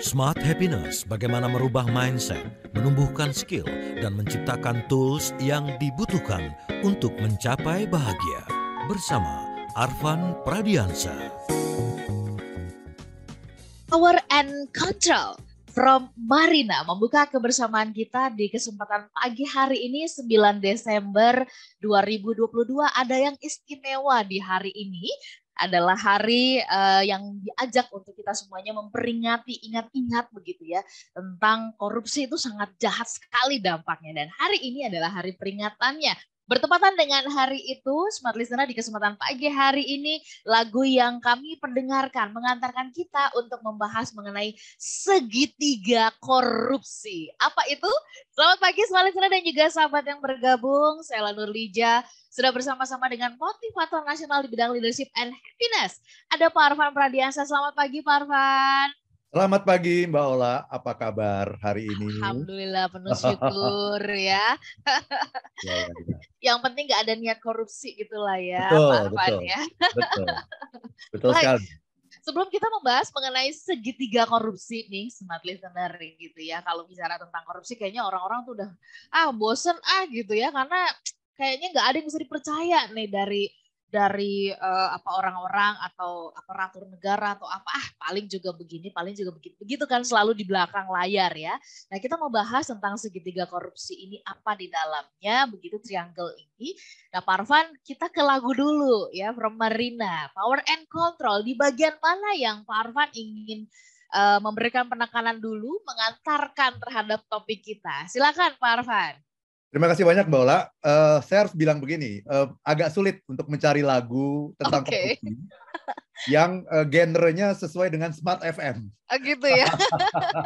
Smart Happiness, bagaimana merubah mindset, menumbuhkan skill, dan menciptakan tools yang dibutuhkan untuk mencapai bahagia. Bersama Arvan Pradiansa. Power and Control from Marina membuka kebersamaan kita di kesempatan pagi hari ini 9 Desember 2022. Ada yang istimewa di hari ini adalah hari uh, yang diajak untuk kita semuanya memperingati, ingat-ingat begitu ya, tentang korupsi itu sangat jahat sekali dampaknya. Dan hari ini adalah hari peringatannya Bertepatan dengan hari itu, Smart Listener di kesempatan pagi hari ini, lagu yang kami pendengarkan mengantarkan kita untuk membahas mengenai segitiga korupsi. Apa itu? Selamat pagi Smart Listener dan juga sahabat yang bergabung. Saya Lanur Lija, sudah bersama-sama dengan motivator nasional di bidang leadership and happiness. Ada Pak Arfan Pradiansa. Selamat pagi Pak Arfan. Selamat pagi Mbak Ola, apa kabar hari ini? Alhamdulillah penuh syukur ya. ya, ya, ya. Yang penting nggak ada niat korupsi gitulah ya, betul, Pak betul, ya. Betul, betul sekali. Sebelum kita membahas mengenai segitiga korupsi nih, smart listener gitu ya. Kalau bicara tentang korupsi kayaknya orang-orang tuh udah ah bosen ah gitu ya karena kayaknya nggak ada yang bisa dipercaya nih dari dari uh, apa orang-orang atau aparatur negara atau apa ah paling juga begini paling juga begitu begitu kan selalu di belakang layar ya nah kita mau bahas tentang segitiga korupsi ini apa di dalamnya begitu triangle ini nah Parvan kita ke lagu dulu ya from Marina Power and Control di bagian mana yang Parvan ingin uh, memberikan penekanan dulu mengantarkan terhadap topik kita silakan Parvan Terima kasih banyak Mbak Ola. Uh, saya harus bilang begini, uh, agak sulit untuk mencari lagu tentang okay. kopi yang uh, genrenya sesuai dengan Smart FM. Uh, oh, gitu ya.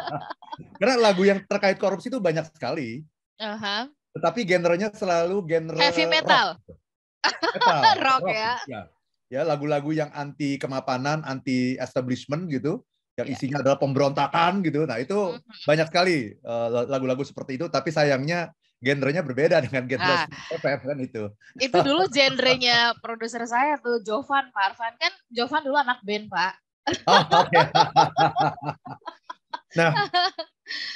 Karena lagu yang terkait korupsi itu banyak sekali. Uh-huh. Tetapi genrenya selalu genre heavy metal. Rock, metal, gitu. rock, rock ya. ya. Ya, lagu-lagu yang anti kemapanan, anti establishment gitu yang iya. isinya adalah pemberontakan gitu. Nah, itu uh-huh. banyak sekali lagu lagu-lagu seperti itu tapi sayangnya genrenya berbeda dengan genre nah, kan itu. Itu dulu genrenya produser saya tuh Jovan Pak Arfan kan Jovan dulu anak band Pak. Oh, okay. nah,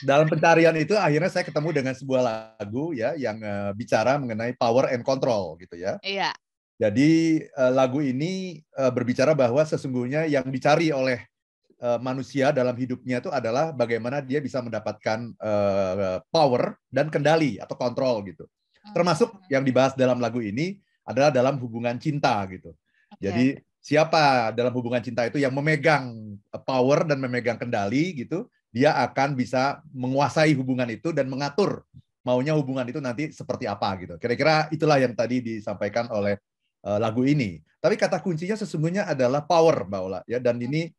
dalam pencarian itu akhirnya saya ketemu dengan sebuah lagu ya yang uh, bicara mengenai power and control gitu ya. Iya. Jadi uh, lagu ini uh, berbicara bahwa sesungguhnya yang dicari oleh Eh, manusia dalam hidupnya itu adalah bagaimana dia bisa mendapatkan uh, power dan kendali atau kontrol gitu. Oh, Termasuk iya. yang dibahas dalam lagu ini adalah dalam hubungan cinta gitu. Okay. Jadi siapa dalam hubungan cinta itu yang memegang power dan memegang kendali gitu, dia akan bisa menguasai hubungan itu dan mengatur maunya hubungan itu nanti seperti apa gitu. Kira-kira itulah yang tadi disampaikan oleh uh, lagu ini. Tapi kata kuncinya sesungguhnya adalah power, Mbak Ola. Ya, dan ini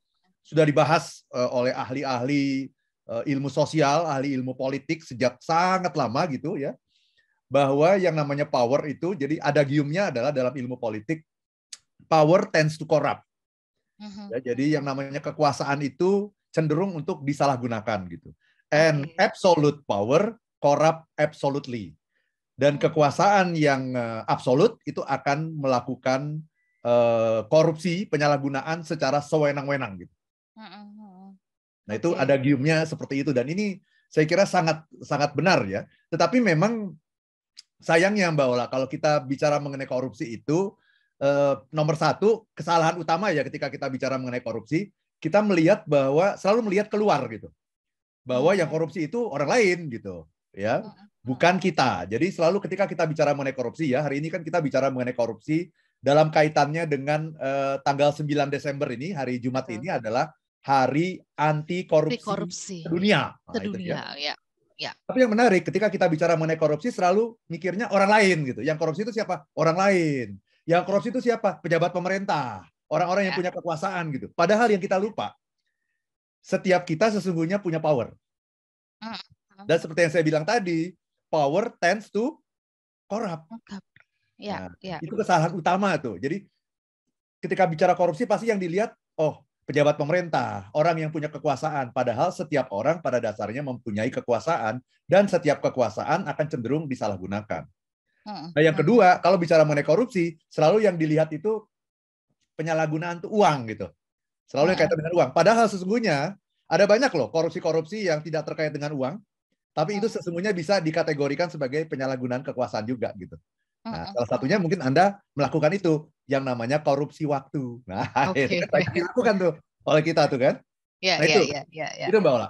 sudah dibahas uh, oleh ahli-ahli uh, ilmu sosial, ahli ilmu politik sejak sangat lama gitu ya. Bahwa yang namanya power itu jadi ada giumnya adalah dalam ilmu politik power tends to corrupt. Mm-hmm. Ya, jadi yang namanya kekuasaan itu cenderung untuk disalahgunakan gitu. And absolute power corrupt absolutely. Dan mm-hmm. kekuasaan yang uh, eh, absolut itu akan melakukan uh, korupsi, penyalahgunaan secara sewenang-wenang gitu. Nah itu okay. ada giumnya seperti itu dan ini saya kira sangat sangat benar ya. Tetapi memang sayangnya Mbak Ola kalau kita bicara mengenai korupsi itu eh, nomor satu kesalahan utama ya ketika kita bicara mengenai korupsi kita melihat bahwa selalu melihat keluar gitu bahwa yang korupsi itu orang lain gitu ya bukan kita. Jadi selalu ketika kita bicara mengenai korupsi ya hari ini kan kita bicara mengenai korupsi dalam kaitannya dengan eh, tanggal 9 Desember ini hari Jumat ini adalah Hari Anti Korupsi, korupsi. Dunia. Nah, Sedunia, ya. ya. Ya. Tapi yang menarik ketika kita bicara mengenai korupsi selalu mikirnya orang lain gitu. Yang korupsi itu siapa? Orang lain. Yang korupsi itu siapa? Pejabat pemerintah, orang-orang yang ya. punya kekuasaan gitu. Padahal yang kita lupa, setiap kita sesungguhnya punya power. Mm-hmm. Dan seperti yang saya bilang tadi, power tends to corrupt. Ya, nah, ya. Itu kesalahan utama tuh. Jadi ketika bicara korupsi pasti yang dilihat, oh pejabat pemerintah, orang yang punya kekuasaan. Padahal setiap orang pada dasarnya mempunyai kekuasaan dan setiap kekuasaan akan cenderung disalahgunakan. Hmm, nah, yang hmm. kedua, kalau bicara mengenai korupsi, selalu yang dilihat itu penyalahgunaan tuh uang gitu. Selalu yang hmm. kaitan dengan uang. Padahal sesungguhnya ada banyak loh korupsi-korupsi yang tidak terkait dengan uang, tapi itu sesungguhnya bisa dikategorikan sebagai penyalahgunaan kekuasaan juga gitu. Nah, salah satunya mungkin Anda melakukan itu yang namanya korupsi waktu. Nah, okay. itu kan dilakukan tuh oleh kita tuh kan. Iya, nah, iya, iya, iya, iya. Itu Mbak Ola.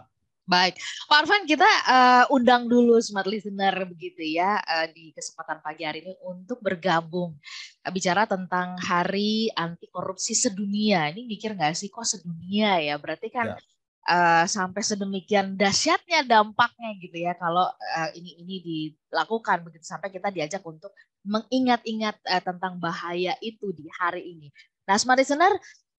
Baik, Pak Arfan kita uh, undang dulu smart listener begitu ya uh, di kesempatan pagi hari ini untuk bergabung uh, bicara tentang Hari Anti Korupsi Sedunia. Ini mikir nggak sih kok sedunia ya? Berarti kan ya. Uh, sampai sedemikian dahsyatnya dampaknya gitu ya kalau uh, ini ini dilakukan begitu sampai kita diajak untuk mengingat-ingat uh, tentang bahaya itu di hari ini. Nah, smart listener,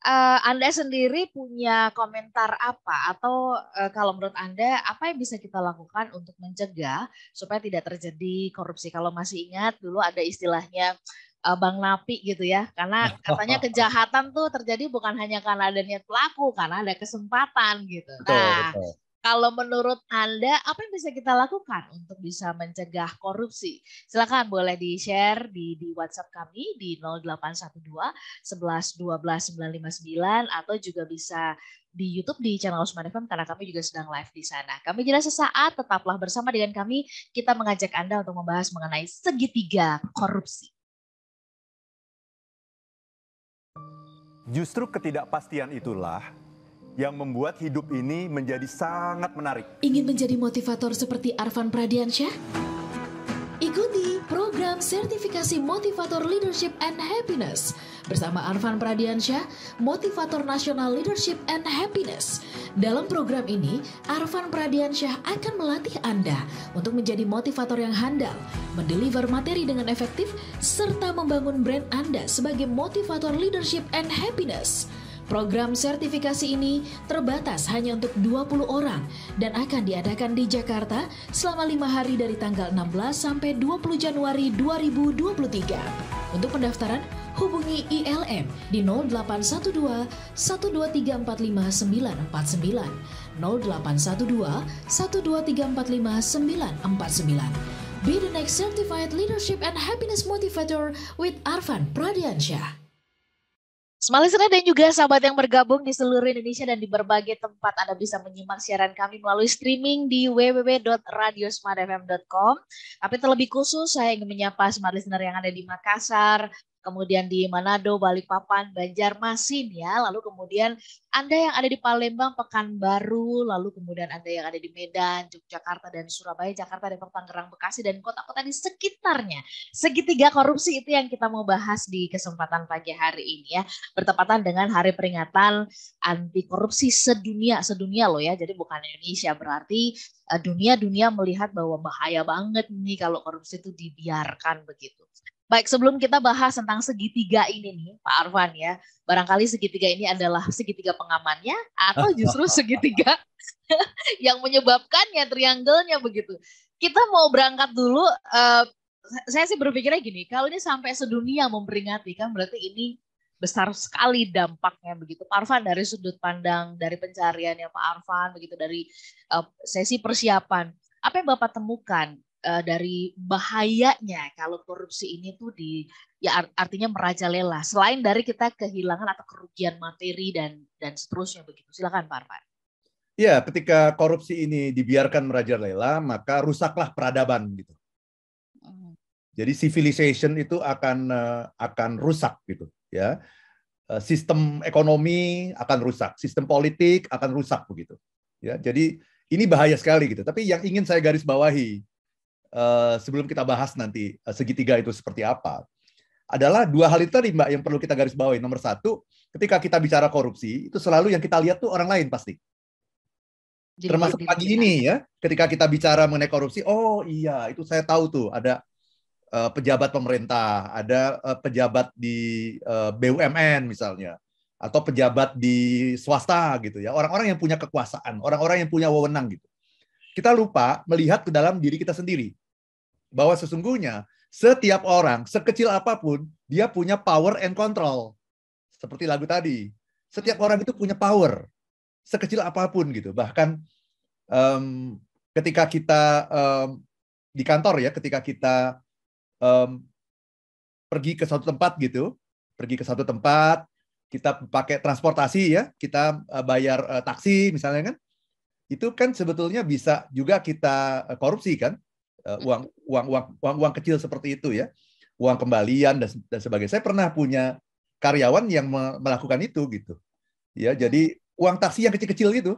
uh, Anda sendiri punya komentar apa atau uh, kalau menurut Anda apa yang bisa kita lakukan untuk mencegah supaya tidak terjadi korupsi? Kalau masih ingat dulu ada istilahnya uh, Bang Napi gitu ya. Karena katanya kejahatan tuh terjadi bukan hanya karena adanya pelaku, karena ada kesempatan gitu. Betul, nah, betul. Kalau menurut Anda, apa yang bisa kita lakukan untuk bisa mencegah korupsi? Silakan boleh di-share di, di WhatsApp kami di 0812 11 12 959 atau juga bisa di YouTube di channel Usman FM karena kami juga sedang live di sana. Kami jelas sesaat, tetaplah bersama dengan kami. Kita mengajak Anda untuk membahas mengenai segitiga korupsi. Justru ketidakpastian itulah yang membuat hidup ini menjadi sangat menarik. Ingin menjadi motivator seperti Arvan Pradiansyah? Ikuti program sertifikasi motivator leadership and happiness bersama Arvan Pradiansyah, motivator nasional leadership and happiness. Dalam program ini, Arvan Pradiansyah akan melatih Anda untuk menjadi motivator yang handal, mendeliver materi dengan efektif, serta membangun brand Anda sebagai motivator leadership and happiness. Program sertifikasi ini terbatas hanya untuk 20 orang dan akan diadakan di Jakarta selama lima hari dari tanggal 16 sampai 20 Januari 2023. Untuk pendaftaran, hubungi ILM di 0812 123454949 0812 sembilan. Be the next certified leadership and happiness motivator with Arvan Pradiansyah. Smart listener dan juga sahabat yang bergabung di seluruh Indonesia dan di berbagai tempat Anda bisa menyimak siaran kami melalui streaming di www.radiosmartfm.com. Tapi terlebih khusus saya ingin menyapa Smart listener yang ada di Makassar, kemudian di Manado, Balikpapan, Banjarmasin ya, lalu kemudian Anda yang ada di Palembang, Pekanbaru, lalu kemudian Anda yang ada di Medan, Yogyakarta dan Surabaya, Jakarta, Depok, Tangerang, Bekasi dan kota-kota di sekitarnya. Segitiga korupsi itu yang kita mau bahas di kesempatan pagi hari ini ya, bertepatan dengan hari peringatan anti korupsi sedunia, sedunia loh ya. Jadi bukan Indonesia berarti eh, dunia-dunia melihat bahwa bahaya banget nih kalau korupsi itu dibiarkan begitu. Baik, sebelum kita bahas tentang segitiga ini nih, Pak Arvan ya, barangkali segitiga ini adalah segitiga pengamannya atau justru segitiga yang menyebabkannya triangle-nya begitu. Kita mau berangkat dulu. Uh, saya sih berpikirnya gini, kalau ini sampai sedunia memperingati kan berarti ini besar sekali dampaknya begitu. Pak Arvan dari sudut pandang dari pencariannya Pak Arvan begitu dari uh, sesi persiapan, apa yang Bapak temukan uh, dari bahayanya kalau korupsi ini tuh di ya artinya merajalela selain dari kita kehilangan atau kerugian materi dan dan seterusnya begitu silakan Pak Arfan. Ya, ketika korupsi ini dibiarkan merajalela, maka rusaklah peradaban gitu. Hmm. Jadi civilization itu akan eh, akan rusak gitu, ya. Eh, sistem ekonomi akan rusak, sistem politik akan rusak begitu. Ya, jadi ini bahaya sekali gitu. Tapi yang ingin saya garis bawahi, Eh, sebelum kita bahas nanti eh, segitiga itu seperti apa, adalah dua hal itu tadi mbak yang perlu kita garis bawahi. Nomor satu, ketika kita bicara korupsi itu selalu yang kita lihat tuh orang lain pasti. Termasuk pagi ini ya, ketika kita bicara mengenai korupsi, oh iya itu saya tahu tuh ada eh, pejabat pemerintah, ada pejabat di BUMN misalnya, atau pejabat di swasta gitu ya, orang-orang yang punya kekuasaan, orang-orang yang punya wewenang gitu. Kita lupa melihat ke dalam diri kita sendiri bahwa sesungguhnya setiap orang sekecil apapun dia punya power and control. Seperti lagu tadi. Setiap orang itu punya power sekecil apapun gitu. Bahkan um, ketika kita um, di kantor ya, ketika kita um, pergi ke satu tempat gitu, pergi ke satu tempat, kita pakai transportasi ya, kita e, bayar uh, taksi misalnya kan, itu kan sebetulnya bisa juga kita e, korupsi kan, Eh, uang uang uang uang uang kecil seperti itu ya uang kembalian dan dan sebagainya saya pernah punya karyawan yang melakukan itu gitu ya jadi uang taksi yang kecil-kecil gitu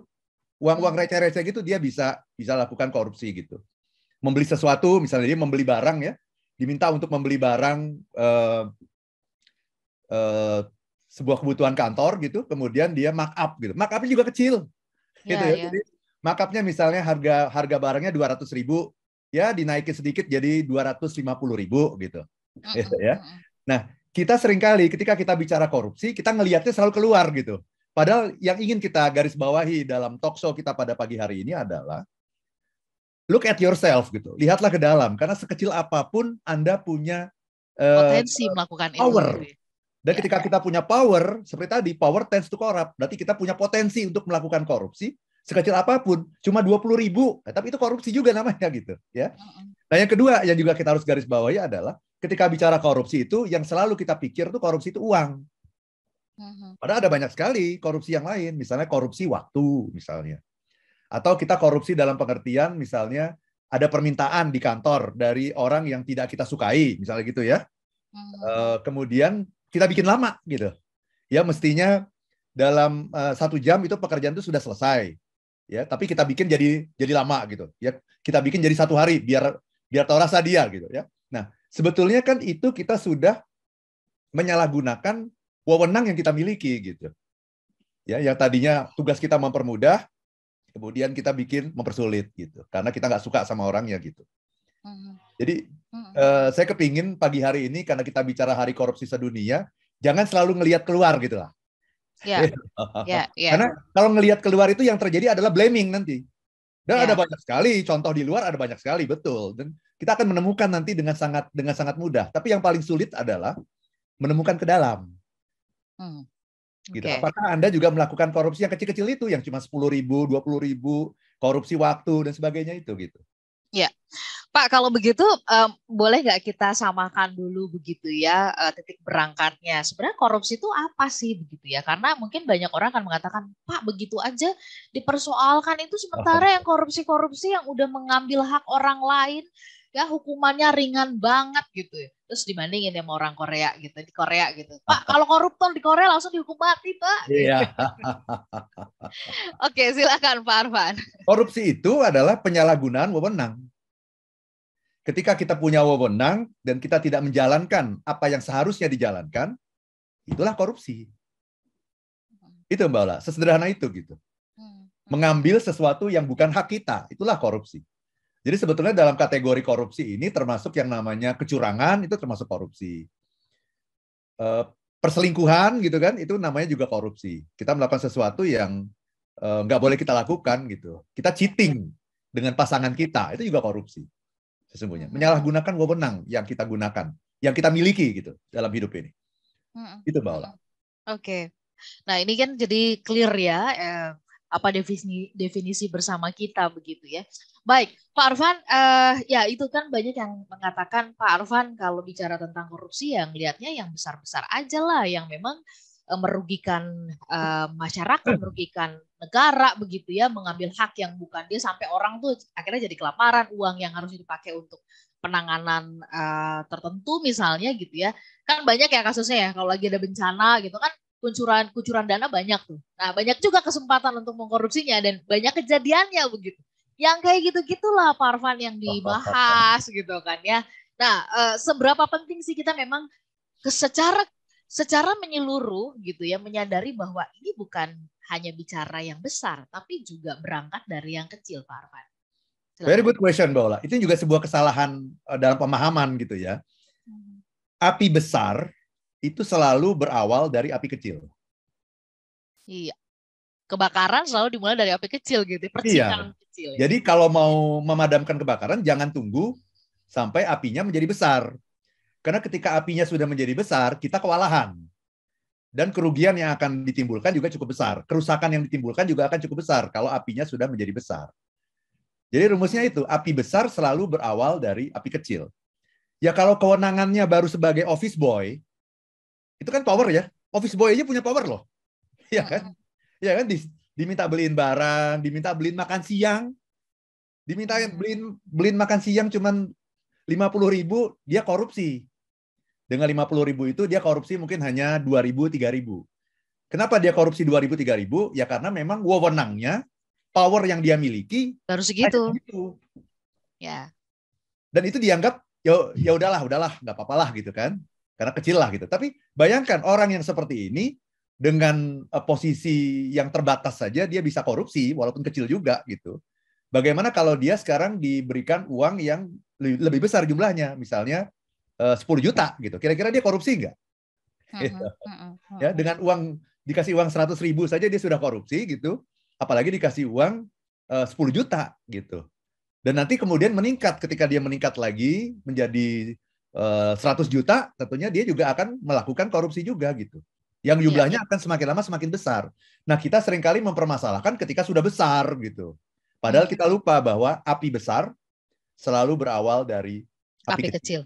uang uang receh-receh gitu dia bisa bisa lakukan korupsi gitu membeli sesuatu misalnya dia membeli barang ya diminta untuk membeli barang uh, uh, sebuah kebutuhan kantor gitu kemudian dia markup gitu markupnya juga kecil ya, gitu ya, ya. ya. Jadi, markupnya misalnya harga harga barangnya dua ratus ribu ya dinaikin sedikit jadi 250 ribu gitu. Iya, ya. Nah, kita seringkali ketika kita bicara korupsi, kita ngelihatnya selalu keluar gitu. Padahal yang ingin kita garis bawahi dalam talk show kita pada pagi hari ini adalah look at yourself gitu. Lihatlah ke dalam karena sekecil apapun Anda punya eh, potensi uh, melakukan power. Itu. Dan ya, ketika ya. kita punya power, seperti tadi power tends to corrupt. Berarti kita punya potensi untuk melakukan korupsi sekecil apapun cuma dua puluh ribu nah, tapi itu korupsi juga namanya gitu ya nah yang kedua yang juga kita harus garis bawahi adalah ketika bicara korupsi itu yang selalu kita pikir tuh korupsi itu uang mm-hmm. padahal ada banyak sekali korupsi yang lain misalnya korupsi waktu misalnya atau kita korupsi dalam pengertian misalnya ada permintaan di kantor dari orang yang tidak kita sukai misalnya gitu ya uh, kemudian kita bikin lama gitu ya mestinya dalam uh, satu jam itu pekerjaan itu sudah selesai ya tapi kita bikin jadi jadi lama gitu ya kita bikin jadi satu hari biar biar tahu rasa dia gitu ya nah sebetulnya kan itu kita sudah menyalahgunakan wewenang yang kita miliki gitu ya yang tadinya tugas kita mempermudah kemudian kita bikin mempersulit gitu karena kita nggak suka sama orangnya gitu mm-hmm. jadi mm-hmm. eh, saya kepingin pagi hari ini karena kita bicara hari korupsi sedunia jangan selalu ngelihat keluar gitu lah Ya. Iya. Ya, ya. Karena ya. kalau ngelihat keluar itu yang terjadi adalah blaming nanti. Dan yeah. ada banyak sekali contoh di luar ada banyak sekali betul. Dan kita akan menemukan nanti dengan sangat dengan sangat mudah. Tapi yang paling sulit adalah menemukan ke dalam. Hmm. Okay. Gitu. Apakah Anda juga melakukan korupsi yang kecil-kecil itu yang cuma sepuluh ribu, dua puluh ribu, korupsi waktu dan sebagainya itu gitu. Ya, Pak, kalau begitu um, boleh nggak kita samakan dulu begitu ya uh, titik berangkatnya. Sebenarnya korupsi itu apa sih begitu ya? Karena mungkin banyak orang akan mengatakan, Pak, begitu aja dipersoalkan itu sementara yang korupsi-korupsi yang udah mengambil hak orang lain ya hukumannya ringan banget gitu ya. Terus dibandingin sama orang Korea gitu, di Korea gitu. Pak, kalau koruptor di Korea langsung dihukum mati, Pak. Iya. Oke, silakan Pak Arfan. Korupsi itu adalah penyalahgunaan wewenang. Ketika kita punya wewenang dan kita tidak menjalankan apa yang seharusnya dijalankan, itulah korupsi. Itu Mbak Ola, sesederhana itu gitu. Hmm, hmm. Mengambil sesuatu yang bukan hak kita, itulah korupsi. Jadi sebetulnya dalam kategori korupsi ini termasuk yang namanya kecurangan itu termasuk korupsi. Eh, perselingkuhan gitu kan itu namanya juga korupsi. Kita melakukan sesuatu yang eh, nggak boleh kita lakukan gitu. Kita cheating dengan pasangan kita itu juga korupsi sesungguhnya. Menyalahgunakan wewenang yang kita gunakan, yang kita miliki gitu dalam hidup ini. Itu Mbak Ola. Oke. Okay. Nah ini kan jadi clear ya eh, apa definisi definisi bersama kita begitu ya. Baik, Pak Arvan uh, eh, ya itu kan banyak yang mengatakan Pak Arvan kalau bicara tentang korupsi yang lihatnya yang besar-besar aja lah, yang memang uh, merugikan uh, masyarakat, merugikan negara begitu ya, mengambil hak yang bukan dia sampai orang tuh akhirnya jadi kelaparan, uang yang harus dipakai untuk penanganan uh, tertentu misalnya gitu ya, kan banyak ya kasusnya ya kalau lagi ada bencana gitu kan kuncuran kucuran dana banyak tuh. Nah banyak juga kesempatan untuk mengkorupsinya dan banyak kejadiannya begitu yang kayak gitu-gitulah Parvan yang dibahas gitu kan ya. Nah, uh, seberapa penting sih kita memang secara secara menyeluruh gitu ya menyadari bahwa ini bukan hanya bicara yang besar tapi juga berangkat dari yang kecil Pak Arfan. Very good question Baola. Itu juga sebuah kesalahan eh, dalam pemahaman gitu ya. Hmm. Api besar itu selalu berawal dari api kecil. Iya. Kebakaran selalu dimulai dari api kecil gitu, ya. iya. percikan. Iya kecil. Ya. Jadi kalau mau memadamkan kebakaran jangan tunggu sampai apinya menjadi besar. Karena ketika apinya sudah menjadi besar, kita kewalahan. Dan kerugian yang akan ditimbulkan juga cukup besar. Kerusakan yang ditimbulkan juga akan cukup besar kalau apinya sudah menjadi besar. Jadi rumusnya itu, api besar selalu berawal dari api kecil. Ya kalau kewenangannya baru sebagai office boy, itu kan power ya. Office boy aja punya power loh. Iya kan? Iya kan? diminta beliin barang, diminta beliin makan siang, diminta hmm. beliin beliin makan siang cuman lima puluh ribu dia korupsi. Dengan lima puluh ribu itu dia korupsi mungkin hanya dua ribu tiga ribu. Kenapa dia korupsi dua ribu tiga ribu? Ya karena memang wewenangnya, power yang dia miliki Baru segitu. Gitu. Ya. Dan itu dianggap ya ya udahlah udahlah nggak apa-apalah gitu kan karena kecil lah gitu. Tapi bayangkan orang yang seperti ini dengan uh, posisi yang terbatas saja dia bisa korupsi walaupun kecil juga gitu. Bagaimana kalau dia sekarang diberikan uang yang lebih besar jumlahnya, misalnya eh, uh, 10 juta gitu. Kira-kira dia korupsi nggak? Hmm, gitu. Hmm, hmm, ya dengan uang dikasih uang 100 ribu saja dia sudah korupsi gitu. Apalagi dikasih uang eh, uh, 10 juta gitu. Dan nanti kemudian meningkat ketika dia meningkat lagi menjadi uh, 100 juta, tentunya dia juga akan melakukan korupsi juga gitu yang iya, jumlahnya yeah. akan semakin lama semakin besar. Nah, kita seringkali mempermasalahkan ketika sudah besar gitu. Padahal hmm. kita lupa bahwa api besar selalu berawal dari api, api kecil. kecil.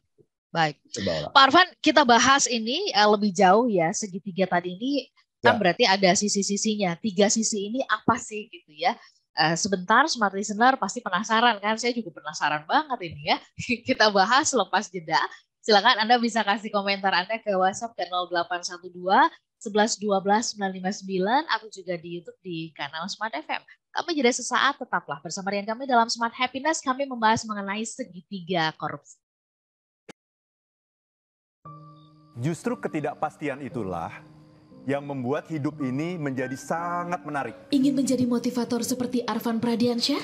Baik. Sebalah. Pak Arfan, kita bahas ini eh, lebih jauh ya segitiga tadi ini kan ya. kan berarti ada sisi-sisinya. Tiga sisi ini apa sih gitu ya? Eh, sebentar smart listener pasti penasaran kan saya juga penasaran banget ini ya kita bahas lepas jeda silakan Anda bisa kasih komentar Anda ke WhatsApp ke 0812 11 12 959 atau juga di YouTube di kanal Smart FM. Kami jeda sesaat tetaplah bersama dengan kami dalam Smart Happiness kami membahas mengenai segitiga korupsi. Justru ketidakpastian itulah yang membuat hidup ini menjadi sangat menarik. Ingin menjadi motivator seperti Arvan Pradiansyah?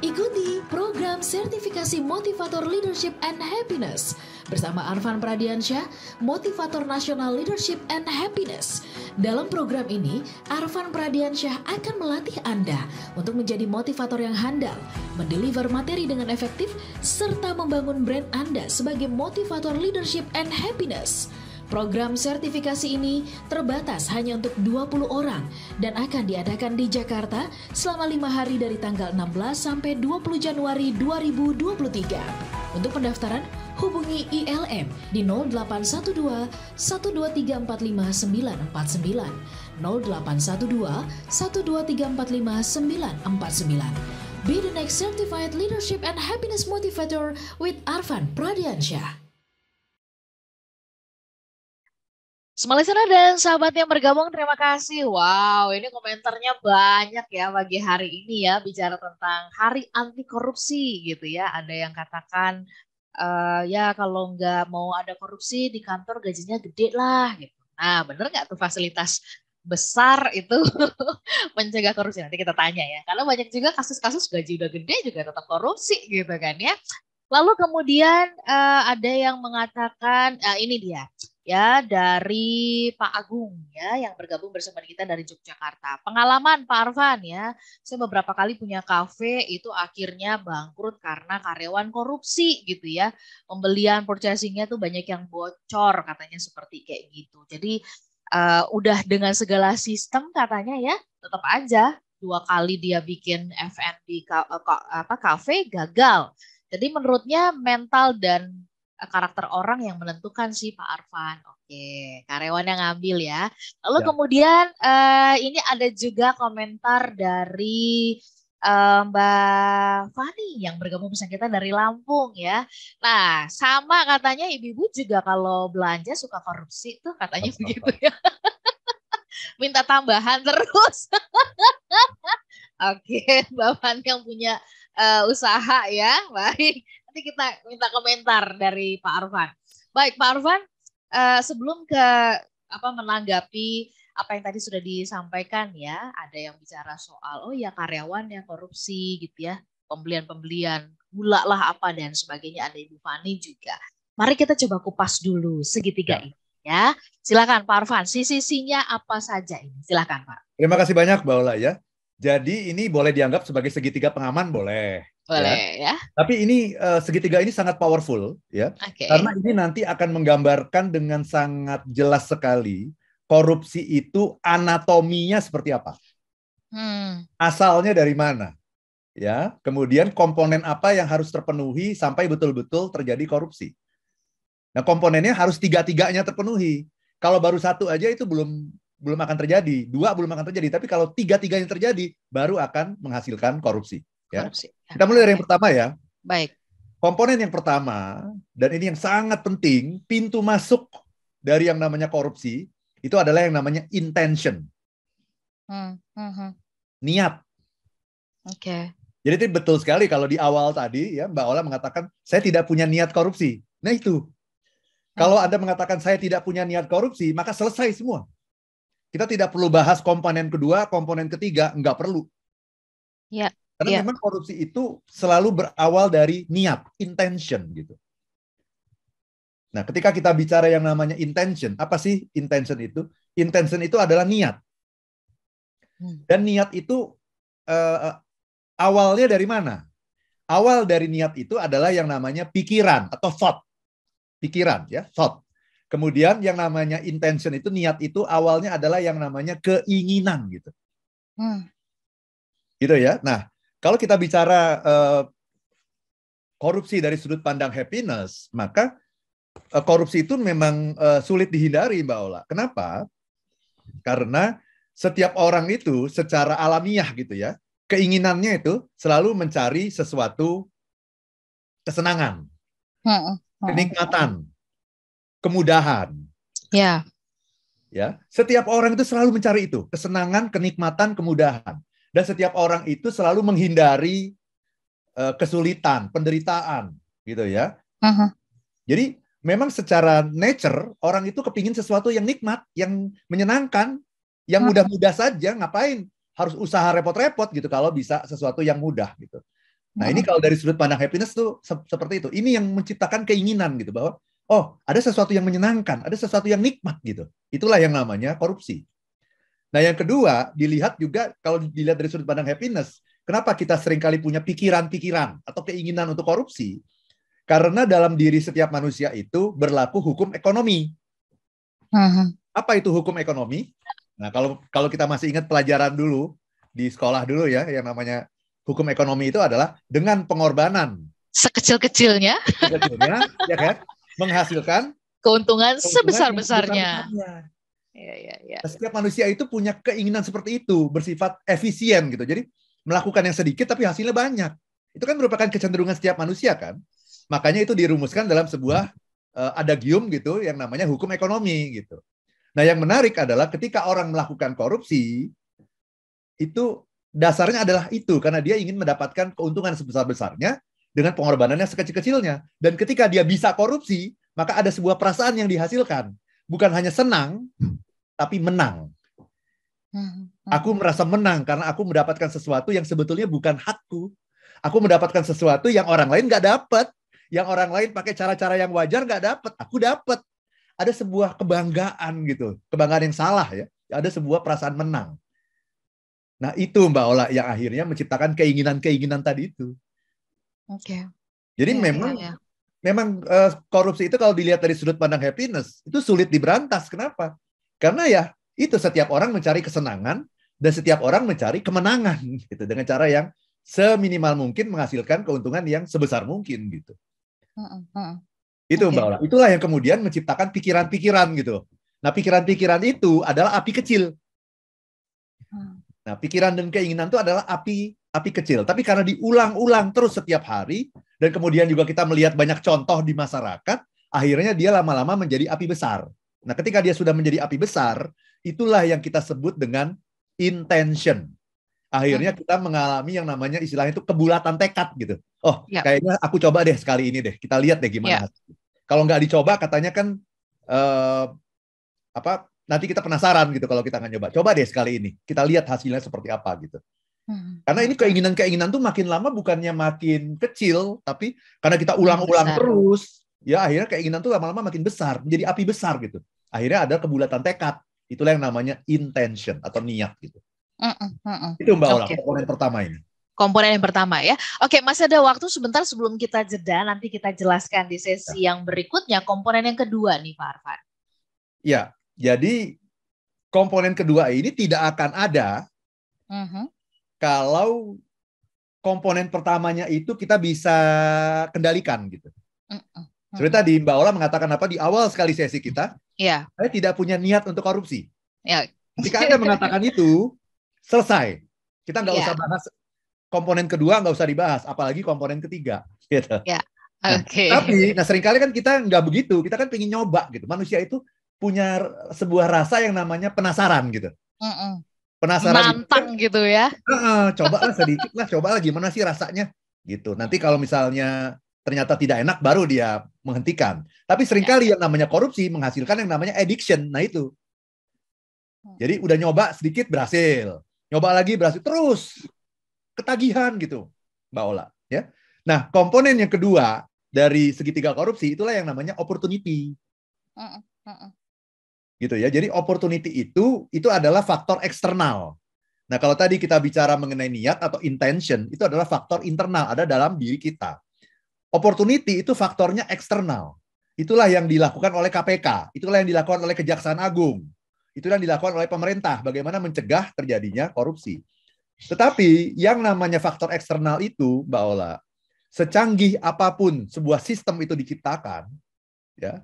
Ikuti program sertifikasi motivator leadership and happiness bersama Arvan Pradiansyah, motivator nasional leadership and happiness. Dalam program ini, Arvan Pradiansyah akan melatih Anda untuk menjadi motivator yang handal, mendeliver materi dengan efektif, serta membangun brand Anda sebagai motivator leadership and happiness. Program sertifikasi ini terbatas hanya untuk 20 orang dan akan diadakan di Jakarta selama 5 hari dari tanggal 16 sampai 20 Januari 2023. Untuk pendaftaran, hubungi ILM di 0812 12345 949 0812 12345 949. Be the next certified leadership and happiness motivator with Arvan Pradiansyah. Semalisana dan sahabat yang bergabung, terima kasih. Wow, ini komentarnya banyak ya pagi hari ini ya, bicara tentang hari anti korupsi gitu ya. Ada yang katakan uh, ya kalau nggak mau ada korupsi di kantor gajinya gede lah gitu. Nah bener nggak tuh fasilitas besar itu mencegah korupsi nanti kita tanya ya kalau banyak juga kasus-kasus gaji udah gede juga tetap korupsi gitu kan ya lalu kemudian uh, ada yang mengatakan uh, ini dia ya dari Pak Agung ya yang bergabung bersama kita dari Yogyakarta. Pengalaman Pak Arvan ya, saya beberapa kali punya kafe itu akhirnya bangkrut karena karyawan korupsi gitu ya. Pembelian purchasingnya tuh banyak yang bocor katanya seperti kayak gitu. Jadi uh, udah dengan segala sistem katanya ya, tetap aja dua kali dia bikin FNB eh, apa kafe gagal. Jadi menurutnya mental dan karakter orang yang menentukan sih Pak Arfan. Oke, karyawan yang ngambil ya. Lalu ya. kemudian uh, ini ada juga komentar dari uh, Mbak Fani yang bergabung bersama kita dari Lampung ya. Nah, sama katanya ibu-ibu juga kalau belanja suka korupsi tuh katanya Tentang. begitu ya. Minta tambahan terus. Oke, Mbak Fani yang punya uh, usaha ya. Baik nanti kita minta komentar dari Pak Arvan. Baik, Pak Arvan, uh, sebelum ke apa menanggapi apa yang tadi sudah disampaikan ya, ada yang bicara soal oh ya karyawan yang korupsi gitu ya, pembelian-pembelian gula lah apa dan sebagainya ada Ibu Fani juga. Mari kita coba kupas dulu segitiga ya. ini ya. Silakan Pak Arvan, sisi-sisinya apa saja ini? Silakan Pak. Terima kasih banyak Mbak Ola ya. Jadi ini boleh dianggap sebagai segitiga pengaman boleh. Ya. Boleh ya. ya. Tapi ini uh, segitiga ini sangat powerful ya. Okay. Karena ini nanti akan menggambarkan dengan sangat jelas sekali korupsi itu anatominya seperti apa. Hmm. Asalnya dari mana? Ya, kemudian komponen apa yang harus terpenuhi sampai betul-betul terjadi korupsi. Nah, komponennya harus tiga-tiganya terpenuhi. Kalau baru satu aja itu belum belum akan terjadi, dua belum akan terjadi, tapi kalau tiga-tiganya terjadi baru akan menghasilkan korupsi. Korupsi. Ya. Kita mulai dari yang pertama ya. Baik. Komponen yang pertama dan ini yang sangat penting, pintu masuk dari yang namanya korupsi itu adalah yang namanya intention. Hmm. hmm, hmm. Niat. Oke. Okay. Jadi itu betul sekali kalau di awal tadi ya Mbak Ola mengatakan saya tidak punya niat korupsi. Nah itu. Kalau hmm. Anda mengatakan saya tidak punya niat korupsi, maka selesai semua. Kita tidak perlu bahas komponen kedua, komponen ketiga, nggak perlu. Ya. Karena yeah. memang korupsi itu selalu berawal dari niat, intention gitu. Nah, ketika kita bicara yang namanya intention, apa sih intention itu? Intention itu adalah niat. Hmm. Dan niat itu uh, awalnya dari mana? Awal dari niat itu adalah yang namanya pikiran atau thought. Pikiran ya, thought. Kemudian yang namanya intention itu niat itu awalnya adalah yang namanya keinginan gitu. Hmm. Gitu ya. Nah, kalau kita bicara eh, korupsi dari sudut pandang happiness, maka eh, korupsi itu memang eh, sulit dihindari, Mbak Ola. Kenapa? Karena setiap orang itu secara alamiah gitu ya, keinginannya itu selalu mencari sesuatu kesenangan, hmm, hmm. kenikmatan, kemudahan. Ya. Ya, setiap orang itu selalu mencari itu, kesenangan, kenikmatan, kemudahan. Dan setiap orang itu selalu menghindari uh, kesulitan, penderitaan, gitu ya. Uh-huh. Jadi memang secara nature orang itu kepingin sesuatu yang nikmat, yang menyenangkan, yang uh-huh. mudah-mudah saja. Ngapain harus usaha repot-repot gitu kalau bisa sesuatu yang mudah gitu. Nah uh-huh. ini kalau dari sudut pandang happiness tuh se- seperti itu. Ini yang menciptakan keinginan gitu bahwa oh ada sesuatu yang menyenangkan, ada sesuatu yang nikmat gitu. Itulah yang namanya korupsi. Nah, yang kedua, dilihat juga kalau dilihat dari sudut pandang happiness, kenapa kita seringkali punya pikiran-pikiran atau keinginan untuk korupsi? Karena dalam diri setiap manusia itu berlaku hukum ekonomi. Uh-huh. Apa itu hukum ekonomi? Nah, kalau kalau kita masih ingat pelajaran dulu di sekolah dulu ya, yang namanya hukum ekonomi itu adalah dengan pengorbanan sekecil-kecilnya, sekecil ya kan, menghasilkan keuntungan, keuntungan sebesar-besarnya. Ya, ya, Setiap manusia itu punya keinginan seperti itu, bersifat efisien gitu. Jadi melakukan yang sedikit tapi hasilnya banyak. Itu kan merupakan kecenderungan setiap manusia kan. Makanya itu dirumuskan dalam sebuah uh, adagium gitu yang namanya hukum ekonomi gitu. Nah, yang menarik adalah ketika orang melakukan korupsi itu dasarnya adalah itu karena dia ingin mendapatkan keuntungan sebesar-besarnya dengan pengorbanannya sekecil-kecilnya. Dan ketika dia bisa korupsi, maka ada sebuah perasaan yang dihasilkan. Bukan hanya senang, tapi menang. Hmm, aku merasa menang karena aku mendapatkan sesuatu yang sebetulnya bukan hakku. Aku mendapatkan sesuatu yang orang lain nggak dapat, yang orang lain pakai cara-cara yang wajar nggak dapat. Aku dapat. Ada sebuah kebanggaan gitu, kebanggaan yang salah ya. Ada sebuah perasaan menang. Nah itu Mbak Ola yang akhirnya menciptakan keinginan-keinginan tadi itu. Oke. Okay. Jadi yeah, memang yeah, yeah. memang uh, korupsi itu kalau dilihat dari sudut pandang happiness itu sulit diberantas. Kenapa? Karena ya itu setiap orang mencari kesenangan dan setiap orang mencari kemenangan gitu dengan cara yang seminimal mungkin menghasilkan keuntungan yang sebesar mungkin gitu. Uh, uh, Itu okay. Mbak Itulah yang kemudian menciptakan pikiran-pikiran gitu. Nah, pikiran-pikiran itu adalah api kecil. Hmm. Nah, pikiran dan keinginan itu adalah api api kecil. Tapi karena diulang-ulang terus setiap hari dan kemudian juga kita melihat banyak contoh di masyarakat, akhirnya dia lama-lama menjadi api besar. Nah, ketika dia sudah menjadi api besar, itulah yang kita sebut dengan intention. Akhirnya kita mengalami yang namanya istilahnya itu kebulatan tekad gitu. Oh, ya. kayaknya aku coba deh sekali ini deh. Kita lihat deh gimana. Ya. Kalau nggak dicoba, katanya kan uh, apa? Nanti kita penasaran gitu kalau kita nggak coba Coba deh sekali ini. Kita lihat hasilnya seperti apa gitu. Hmm. Karena ini keinginan-keinginan tuh makin lama bukannya makin kecil, tapi karena kita ulang-ulang terus, ya akhirnya keinginan tuh lama-lama makin besar menjadi api besar gitu akhirnya ada kebulatan tekad itulah yang namanya intention atau niat gitu mm -mm, mm itu mbak Ola okay. komponen pertama ini komponen yang pertama ya. Oke, masih ada waktu sebentar sebelum kita jeda, nanti kita jelaskan di sesi ya. yang berikutnya komponen yang kedua nih Pak Arfan. Ya, jadi komponen kedua ini tidak akan ada mm -hmm. kalau komponen pertamanya itu kita bisa kendalikan gitu. Mm -mm. Seperti tadi Mbak Ola mengatakan apa di awal sekali sesi kita, ya. saya tidak punya niat untuk korupsi. Ya. Jika Anda mengatakan itu, selesai. Kita nggak ya. usah bahas komponen kedua, nggak usah dibahas, apalagi komponen ketiga. Gitu. Ya. Okay. Nah, tapi, nah seringkali kan kita nggak begitu, kita kan pengen nyoba gitu. Manusia itu punya sebuah rasa yang namanya penasaran gitu. Mm -mm. Penasaran. Mantang gitu, gitu ya. Uh, coba lah sedikit lah, coba lah gimana sih rasanya gitu. Nanti kalau misalnya ternyata tidak enak baru dia menghentikan. Tapi seringkali ya. yang namanya korupsi menghasilkan yang namanya addiction. Nah itu. Jadi hmm. udah nyoba sedikit berhasil, nyoba lagi berhasil terus ketagihan gitu, Mbak Ola. Ya. Nah komponen yang kedua dari segitiga korupsi itulah yang namanya opportunity. Hmm, hmm, gitu ya. Jadi opportunity itu itu adalah faktor eksternal. Nah kalau tadi kita bicara mengenai niat atau intention itu adalah faktor internal ada dalam diri kita. Opportunity itu faktornya eksternal. Itulah yang dilakukan oleh KPK, itulah yang dilakukan oleh Kejaksaan Agung, itulah yang dilakukan oleh pemerintah bagaimana mencegah terjadinya korupsi. Tetapi yang namanya faktor eksternal itu, Mbak Ola, secanggih apapun sebuah sistem itu diciptakan, ya,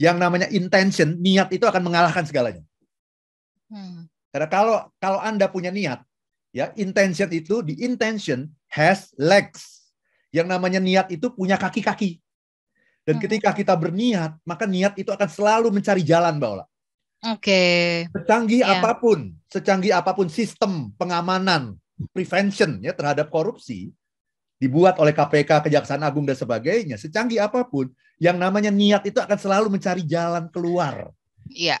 yang namanya intention, niat itu akan mengalahkan segalanya. Hmm. Karena kalau kalau Anda punya niat, ya intention itu the intention has legs. Yang namanya niat itu punya kaki-kaki. Dan hmm. ketika kita berniat, maka niat itu akan selalu mencari jalan, Mbak Ola. Oke. Okay. Secanggih yeah. apapun, secanggih apapun sistem pengamanan, prevention ya terhadap korupsi dibuat oleh KPK, Kejaksaan Agung dan sebagainya, secanggih apapun, yang namanya niat itu akan selalu mencari jalan keluar. Iya. Yeah.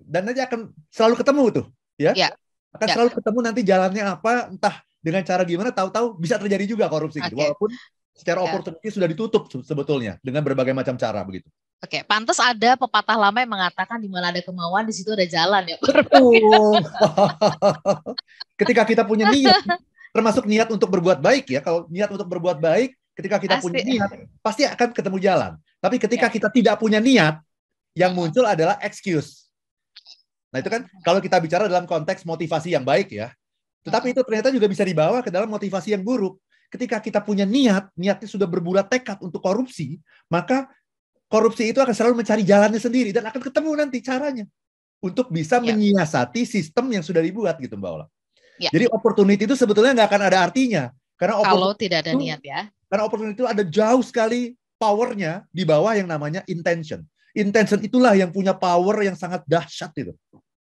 Dan nanti akan selalu ketemu tuh, ya. Iya. Yeah. Akan yeah. selalu ketemu nanti jalannya apa, entah dengan cara gimana tahu-tahu bisa terjadi juga korupsi okay. gitu. Walaupun secara yeah. opportunity sudah ditutup sebetulnya dengan berbagai macam cara begitu. Oke, okay. pantas ada pepatah lama yang mengatakan di mana ada kemauan di situ ada jalan ya. Betul. ketika kita punya niat, termasuk niat untuk berbuat baik ya. Kalau niat untuk berbuat baik, ketika kita pasti. punya niat pasti akan ketemu jalan. Tapi ketika yeah. kita tidak punya niat, yang iya. muncul adalah excuse. Nah itu kan kalau kita bicara dalam konteks motivasi yang baik ya, tetapi itu ternyata juga bisa dibawa ke dalam motivasi yang buruk. Ketika kita punya niat, niatnya sudah berbulat tekad untuk korupsi, maka korupsi itu akan selalu mencari jalannya sendiri dan akan ketemu nanti caranya untuk bisa yeah. menyiasati sistem yang sudah dibuat gitu Mbak Ola. Yeah. Jadi opportunity itu sebetulnya nggak akan ada artinya karena kalau tidak ada itu, niat ya. Karena opportunity itu ada jauh sekali powernya di bawah yang namanya intention. Intention itulah yang punya power yang sangat dahsyat itu.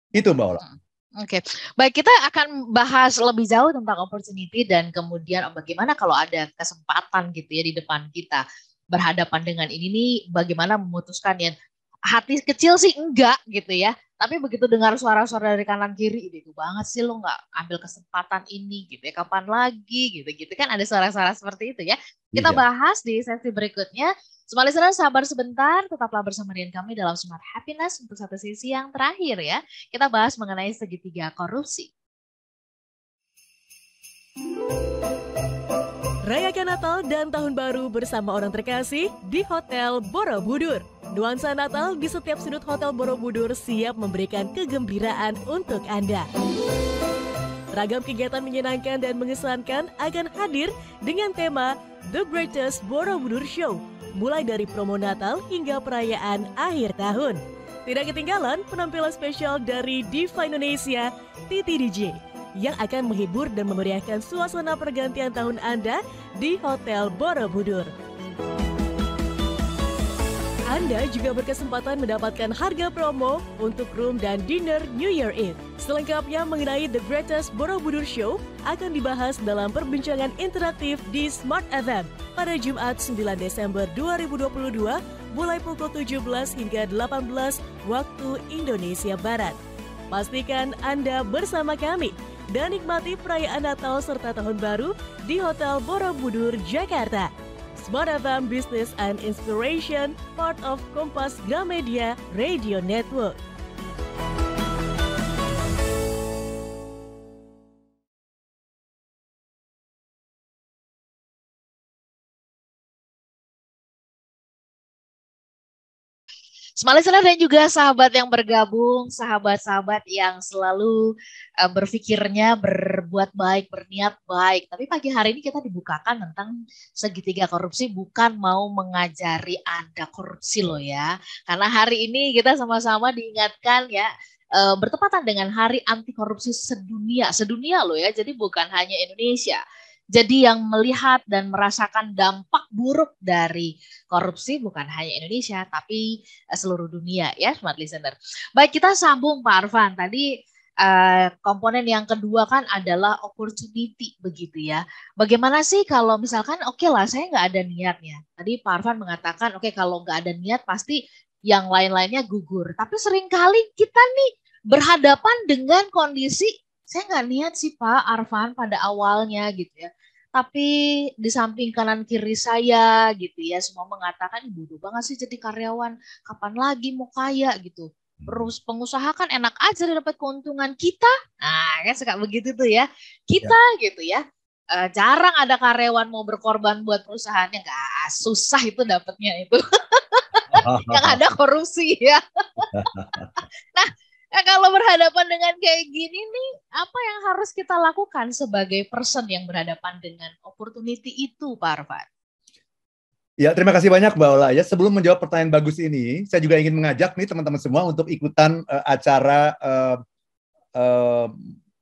Itu Mbak Ola. Hmm. Oke, okay. baik kita akan bahas lebih jauh tentang opportunity dan kemudian oh, bagaimana kalau ada kesempatan gitu ya di depan kita berhadapan dengan ini nih bagaimana memutuskan ya hati kecil sih enggak gitu ya tapi begitu dengar suara-suara dari kanan kiri itu banget sih lo nggak ambil kesempatan ini gitu ya kapan lagi gitu gitu kan ada suara-suara seperti itu ya kita iya. bahas di sesi berikutnya semua listener sabar sebentar, tetaplah bersama dengan kami dalam Smart Happiness untuk satu sesi yang terakhir ya. Kita bahas mengenai segitiga korupsi. Rayakan Natal dan Tahun Baru bersama orang terkasih di Hotel Borobudur. Nuansa Natal di setiap sudut Hotel Borobudur siap memberikan kegembiraan untuk Anda. Ragam kegiatan menyenangkan dan mengesankan akan hadir dengan tema The Greatest Borobudur Show, mulai dari promo Natal hingga perayaan akhir tahun. Tidak ketinggalan penampilan spesial dari Diva Indonesia, Titi DJ, yang akan menghibur dan memeriahkan suasana pergantian tahun Anda di Hotel Borobudur. Anda juga berkesempatan mendapatkan harga promo untuk room dan dinner New Year Eve. Selengkapnya mengenai The Greatest Borobudur Show akan dibahas dalam perbincangan interaktif di Smart FM pada Jumat 9 Desember 2022 mulai pukul 17 hingga 18 waktu Indonesia Barat. Pastikan Anda bersama kami dan nikmati perayaan Natal serta Tahun Baru di Hotel Borobudur, Jakarta. Smart FM Business and Inspiration, part of Kompas Gramedia Radio Network. Semalisenar dan juga sahabat yang bergabung, sahabat-sahabat yang selalu berfikirnya, eh, berpikirnya berbuat baik, berniat baik. Tapi pagi hari ini kita dibukakan tentang segitiga korupsi bukan mau mengajari Anda korupsi loh ya. Karena hari ini kita sama-sama diingatkan ya eh, bertepatan dengan hari anti korupsi sedunia, sedunia loh ya. Jadi bukan hanya Indonesia. Jadi yang melihat dan merasakan dampak buruk dari korupsi bukan hanya Indonesia tapi eh, seluruh dunia ya smart listener. Baik kita sambung Pak Arvan. Tadi eh, komponen yang kedua kan adalah opportunity begitu ya. Bagaimana sih kalau misalkan oke okay lah saya nggak ada niatnya. Tadi Pak Arvan mengatakan oke okay, kalau nggak ada niat pasti yang lain-lainnya gugur. Tapi seringkali kita nih berhadapan dengan kondisi saya nggak niat sih Pak Arfan pada awalnya gitu ya. Tapi di samping kanan kiri saya gitu ya, semua mengatakan bodoh banget sih jadi karyawan, kapan lagi mau kaya gitu. Hmm. Terus pengusaha kan enak aja dapat keuntungan kita. Nah, kan suka begitu tuh ya. Kita ya. gitu ya. E, jarang ada karyawan mau berkorban buat perusahaannya, Gak susah itu dapatnya itu. yang ada korupsi ya. nah, Nah, kalau berhadapan dengan kayak gini nih, apa yang harus kita lakukan sebagai person yang berhadapan dengan opportunity itu, Pak Arfan? Ya, terima kasih banyak Mbak Ola. Ya, sebelum menjawab pertanyaan bagus ini, saya juga ingin mengajak nih teman-teman semua untuk ikutan uh, acara uh, uh,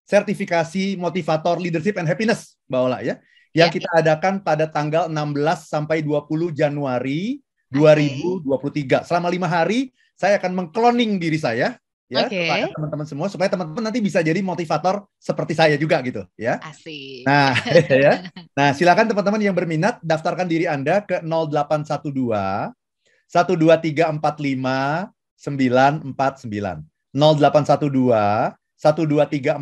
sertifikasi motivator leadership and happiness, Mbak Ola ya, yang ya. ya. kita adakan pada tanggal 16 sampai 20 Januari 2023. Okay. Selama lima hari, saya akan mengkloning diri saya ya okay. kepada teman-teman semua supaya teman-teman nanti bisa jadi motivator seperti saya juga gitu ya. Asik. Nah, ya. Nah, silakan teman-teman yang berminat daftarkan diri Anda ke 0812 12345 949. 0812 12345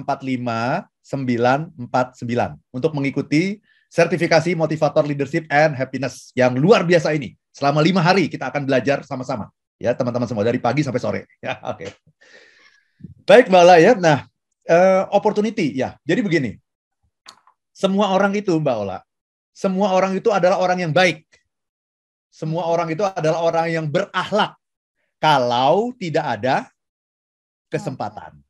949 untuk mengikuti sertifikasi motivator leadership and happiness yang luar biasa ini. Selama lima hari kita akan belajar sama-sama ya teman-teman semua dari pagi sampai sore. Ya, oke. Okay. Baik Mbak Ola ya. Nah, uh, opportunity ya. Jadi begini. Semua orang itu Mbak Ola, semua orang itu adalah orang yang baik. Semua orang itu adalah orang yang berakhlak kalau tidak ada kesempatan.